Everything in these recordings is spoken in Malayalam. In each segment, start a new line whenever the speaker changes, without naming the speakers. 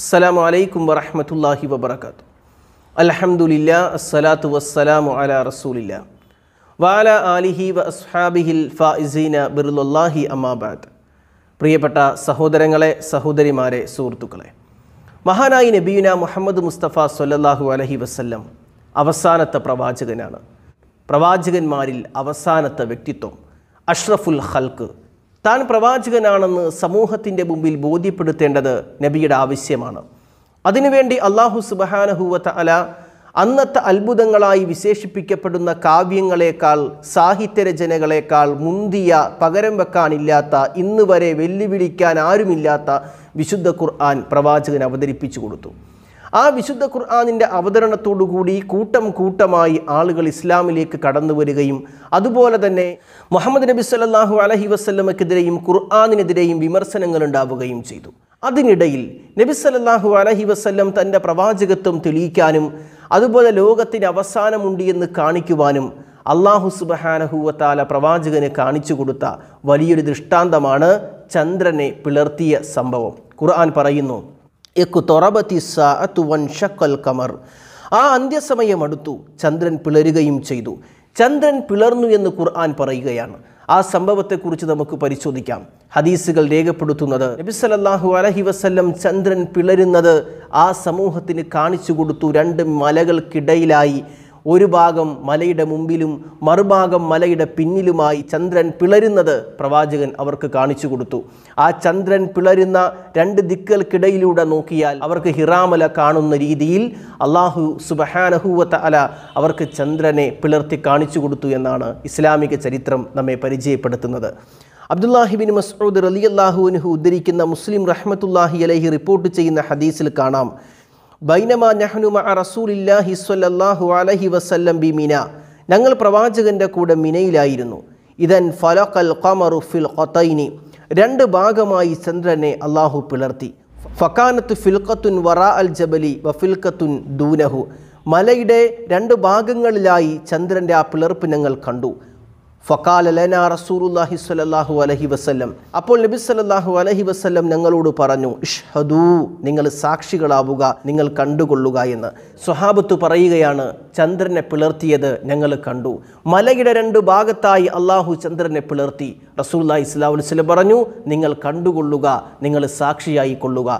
അസ്സലാമു അലൈക്കും വറഹമത്തല്ലാഹി വബർക്കാത്തു അലഹമുല്ല അസ്സലാത്തു വസ്സലാമു അല റസൂലില്ല വാല ആലിഹി വ അസ്ഹാബിഹിൽ ഫാഇസീന ബിറുല്ലാഹി അമാബാദ് പ്രിയപ്പെട്ട സഹോദരങ്ങളെ സഹോദരിമാരെ സുഹൃത്തുക്കളെ മഹാനായി നബീന മുഹമ്മദ് മുസ്തഫ സൊല്ലാഹു അലഹി വസ്ല്ലം അവസാനത്തെ പ്രവാചകനാണ് പ്രവാചകന്മാരിൽ അവസാനത്തെ വ്യക്തിത്വം അഷ്റഫുൽ ഹൽക്ക് താൻ പ്രവാചകനാണെന്ന് സമൂഹത്തിൻ്റെ മുമ്പിൽ ബോധ്യപ്പെടുത്തേണ്ടത് നബിയുടെ ആവശ്യമാണ് അതിനുവേണ്ടി അള്ളാഹു സുബഹാനഹുവത്ത അല അന്നത്തെ അത്ഭുതങ്ങളായി വിശേഷിപ്പിക്കപ്പെടുന്ന കാവ്യങ്ങളെക്കാൾ സാഹിത്യരചനകളെക്കാൾ മുന്തിയ പകരം വെക്കാനില്ലാത്ത ഇന്ന് വരെ വെല്ലുവിളിക്കാൻ ആരുമില്ലാത്ത വിശുദ്ധ ഖുർആൻ പ്രവാചകൻ അവതരിപ്പിച്ചു കൊടുത്തു ആ വിശുദ്ധ ഖുർആാനിൻ്റെ അവതരണത്തോടുകൂടി കൂട്ടം കൂട്ടമായി ആളുകൾ ഇസ്ലാമിലേക്ക് കടന്നു വരികയും അതുപോലെ തന്നെ മുഹമ്മദ് നബി സല്ലാഹു അലഹി വസ്ല്ലമക്കെതിരെയും ഖുർആാനിനെതിരെയും വിമർശനങ്ങൾ ഉണ്ടാവുകയും ചെയ്തു അതിനിടയിൽ നബി സല്ലാഹു അലഹി വസ്ല്ലം തൻ്റെ പ്രവാചകത്വം തെളിയിക്കാനും അതുപോലെ ലോകത്തിന് അവസാനമുണ്ട് എന്ന് കാണിക്കുവാനും അള്ളാഹു സുബഹാനഹൂവത്താല പ്രവാചകന് കാണിച്ചു കൊടുത്ത വലിയൊരു ദൃഷ്ടാന്തമാണ് ചന്ദ്രനെ പിളർത്തിയ സംഭവം ഖുർആൻ പറയുന്നു കമർ ആ അന്ത്യസമയം അടുത്തു ചന്ദ്രൻ പിളരുകയും ചെയ്തു ചന്ദ്രൻ പിളർന്നു എന്ന് ഖുർആൻ പറയുകയാണ് ആ സംഭവത്തെക്കുറിച്ച് നമുക്ക് പരിശോധിക്കാം ഹദീസുകൾ രേഖപ്പെടുത്തുന്നത് നബിസലല്ലാഹു അലഹി വസ്ല്ലം ചന്ദ്രൻ പിളരുന്നത് ആ സമൂഹത്തിന് കാണിച്ചു കൊടുത്തു രണ്ട് മലകൾക്കിടയിലായി ഒരു ഭാഗം മലയുടെ മുമ്പിലും മറുഭാഗം മലയുടെ പിന്നിലുമായി ചന്ദ്രൻ പിളരുന്നത് പ്രവാചകൻ അവർക്ക് കാണിച്ചു കൊടുത്തു ആ ചന്ദ്രൻ പിളരുന്ന രണ്ട് ദിക്കുകൾക്കിടയിലൂടെ നോക്കിയാൽ അവർക്ക് ഹിറാമല കാണുന്ന രീതിയിൽ അള്ളാഹു സുബഹാനഹൂവത്ത അല അവർക്ക് ചന്ദ്രനെ പിളർത്തി കാണിച്ചു കൊടുത്തു എന്നാണ് ഇസ്ലാമിക ചരിത്രം നമ്മെ പരിചയപ്പെടുത്തുന്നത് അബ്ദുല്ലാഹിബിൻ മസ്ഊദ് റലി അള്ളാഹുവിനു ഉദ്ധരിക്കുന്ന മുസ്ലിം റഹ്മത്തുല്ലാഹി അലഹി റിപ്പോർട്ട് ചെയ്യുന്ന ഹദീസിൽ കാണാം ബൈനമാ റസൂലില്ലാഹി സ്വല്ലല്ലാഹു വസല്ലം ഞങ്ങൾ പ്രവാചകന്റെ കൂടെ മിനയിലായിരുന്നു ഇതൻ ഫലഖൽ ഖമറു ഫിൽ ഖതൈനി രണ്ട് ഭാഗമായി ചന്ദ്രനെ അള്ളാഹു പിളർത്തി ഫക്കാനത്ത് ഫിൽക്കത്തുൻ വറാ അൽ ജബലി വഫിൽക്കത്തുൻ ദൂനഹു മലയുടെ രണ്ട് ഭാഗങ്ങളിലായി ചന്ദ്രൻ്റെ ആ പിളർപ്പ് ഞങ്ങൾ കണ്ടു ഫക്കാൽ റസൂറുല്ലാഹി സ്വലല്ലാഹു അലഹി വസ്ല്ലം അപ്പോൾ നബി സല്ലാഹു അലഹി വസ്ല്ലം ഞങ്ങളോട് പറഞ്ഞു ഇഷ്ഹദൂ നിങ്ങൾ സാക്ഷികളാവുക നിങ്ങൾ കണ്ടുകൊള്ളുക എന്ന് സ്വഹാബത്ത് പറയുകയാണ് ചന്ദ്രനെ പിളർത്തിയത് ഞങ്ങൾ കണ്ടു മലയുടെ രണ്ട് ഭാഗത്തായി അള്ളാഹു ചന്ദ്രനെ പിളർത്തി റസൂല്ലാ ഇസ്ലാഹു വസ്ലം പറഞ്ഞു നിങ്ങൾ കണ്ടുകൊള്ളുക നിങ്ങൾ സാക്ഷിയായി കൊള്ളുക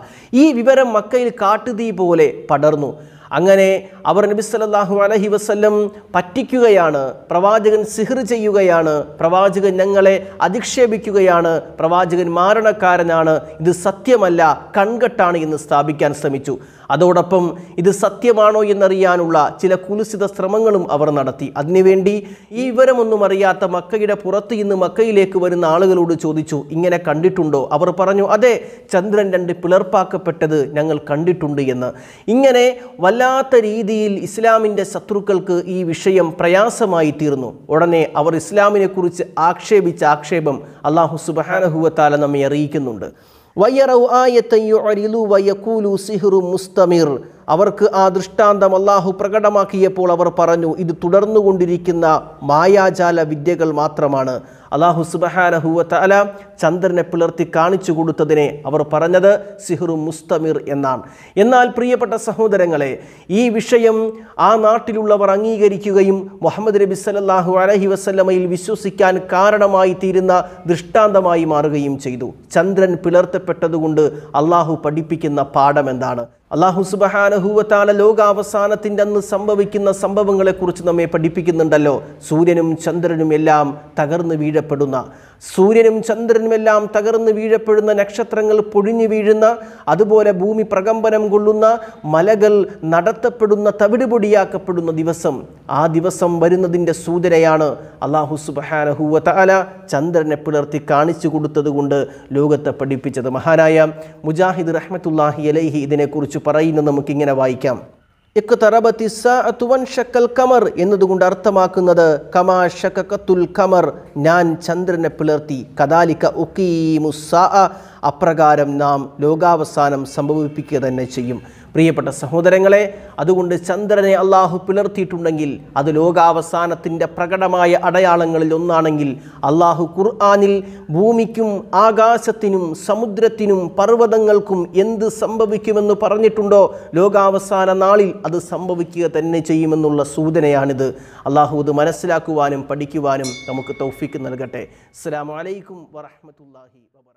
ഈ വിവരം മക്കയിൽ കാട്ടുതീ പോലെ പടർന്നു അങ്ങനെ അവർ നബി സല്ലാഹു അലഹി വസ്ല്ലം പറ്റിക്കുകയാണ് പ്രവാചകൻ സിഹിർ ചെയ്യുകയാണ് പ്രവാചകൻ ഞങ്ങളെ അധിക്ഷേപിക്കുകയാണ് പ്രവാചകൻ മാരണക്കാരനാണ് ഇത് സത്യമല്ല കൺകെട്ടാണ് എന്ന് സ്ഥാപിക്കാൻ ശ്രമിച്ചു അതോടൊപ്പം ഇത് സത്യമാണോ എന്നറിയാനുള്ള ചില കുലുസിത ശ്രമങ്ങളും അവർ നടത്തി അതിനുവേണ്ടി ഈ വിവരമൊന്നും അറിയാത്ത മക്കയുടെ പുറത്ത് ഇന്ന് മക്കയിലേക്ക് വരുന്ന ആളുകളോട് ചോദിച്ചു ഇങ്ങനെ കണ്ടിട്ടുണ്ടോ അവർ പറഞ്ഞു അതെ ചന്ദ്രൻ രണ്ട് പിളർപ്പാക്കപ്പെട്ടത് ഞങ്ങൾ കണ്ടിട്ടുണ്ട് എന്ന് ഇങ്ങനെ വല്ല വല്ലാത്ത രീതിയിൽ ഇസ്ലാമിൻ്റെ ശത്രുക്കൾക്ക് ഈ വിഷയം പ്രയാസമായി തീർന്നു ഉടനെ അവർ ഇസ്ലാമിനെക്കുറിച്ച് ആക്ഷേപിച്ച ആക്ഷേപം അള്ളാഹു സുബാനഹുവത്താല നമ്മെ അറിയിക്കുന്നുണ്ട് വയ്യറു ആയത്തയ്യു അരിലു വയ്യക്കൂലു സിഹുറു മുസ്തമിർ അവർക്ക് ആ ദൃഷ്ടാന്തം അള്ളാഹു പ്രകടമാക്കിയപ്പോൾ അവർ പറഞ്ഞു ഇത് തുടർന്നുകൊണ്ടിരിക്കുന്ന മായാജാല വിദ്യകൾ മാത്രമാണ് അള്ളാഹു സുബഹാനഹുവല ചന്ദ്രനെ പിളർത്തി കാണിച്ചു കൊടുത്തതിനെ അവർ പറഞ്ഞത് സിഹ്റു മുസ്തമിർ എന്നാണ് എന്നാൽ പ്രിയപ്പെട്ട സഹോദരങ്ങളെ ഈ വിഷയം ആ നാട്ടിലുള്ളവർ അംഗീകരിക്കുകയും മുഹമ്മദ് നബി സലല്ലാഹു അലഹി വസ്ലമയിൽ വിശ്വസിക്കാൻ കാരണമായി തീരുന്ന ദൃഷ്ടാന്തമായി മാറുകയും ചെയ്തു ചന്ദ്രൻ പിളർത്തപ്പെട്ടതുകൊണ്ട് അള്ളാഹു പഠിപ്പിക്കുന്ന പാഠം എന്താണ് അള്ളാഹു സുബഹാനഹൂവത്താല ലോകാവസാനത്തിൻ്റെ അന്ന് സംഭവിക്കുന്ന സംഭവങ്ങളെക്കുറിച്ച് നമ്മെ പഠിപ്പിക്കുന്നുണ്ടല്ലോ സൂര്യനും ചന്ദ്രനും എല്ലാം തകർന്നു വീഴപ്പെടുന്ന സൂര്യനും ചന്ദ്രനുമെല്ലാം തകർന്നു വീഴപ്പെടുന്ന നക്ഷത്രങ്ങൾ പൊഴിഞ്ഞു വീഴുന്ന അതുപോലെ ഭൂമി പ്രകമ്പനം കൊള്ളുന്ന മലകൾ നടത്തപ്പെടുന്ന തവിടുപൊടിയാക്കപ്പെടുന്ന ദിവസം ആ ദിവസം വരുന്നതിൻ്റെ സൂചനയാണ് അള്ളാഹു സുബഹാനഹുവ ചന്ദ്രനെ പിളർത്തി കാണിച്ചു കൊടുത്തതുകൊണ്ട് ലോകത്തെ പഠിപ്പിച്ചത് മഹാനായ മുജാഹിദ് റഹ്മത്തുല്ലാഹി അലൈഹി ഇതിനെക്കുറിച്ച് പറയുന്നത് നമുക്കിങ്ങനെ വായിക്കാം ഇഖ്തറബത്തി തുവൻ ഷക്കൽ കമർ എന്നതുകൊണ്ട് അർത്ഥമാക്കുന്നത് കമാ ഷക്കത്തുൽ കമർ ഞാൻ ചന്ദ്രനെ പിളർത്തി കദാലിക്ക ഉക്കീമുസാ അപ്രകാരം നാം ലോകാവസാനം സംഭവിപ്പിക്കുക തന്നെ ചെയ്യും പ്രിയപ്പെട്ട സഹോദരങ്ങളെ അതുകൊണ്ട് ചന്ദ്രനെ അള്ളാഹു പിളർത്തിയിട്ടുണ്ടെങ്കിൽ അത് ലോകാവസാനത്തിൻ്റെ പ്രകടമായ അടയാളങ്ങളിൽ ഒന്നാണെങ്കിൽ അള്ളാഹു ഖുർആാനിൽ ഭൂമിക്കും ആകാശത്തിനും സമുദ്രത്തിനും പർവ്വതങ്ങൾക്കും എന്ത് സംഭവിക്കുമെന്ന് പറഞ്ഞിട്ടുണ്ടോ ലോകാവസാന നാളിൽ അത് സംഭവിക്കുക തന്നെ ചെയ്യുമെന്നുള്ള സൂചനയാണിത് അള്ളാഹു അത് മനസ്സിലാക്കുവാനും പഠിക്കുവാനും നമുക്ക് തൗഫിക്ക് നൽകട്ടെ അസ്സാം വലൈക്കും വറഹമത്തല്ലാഹി വാ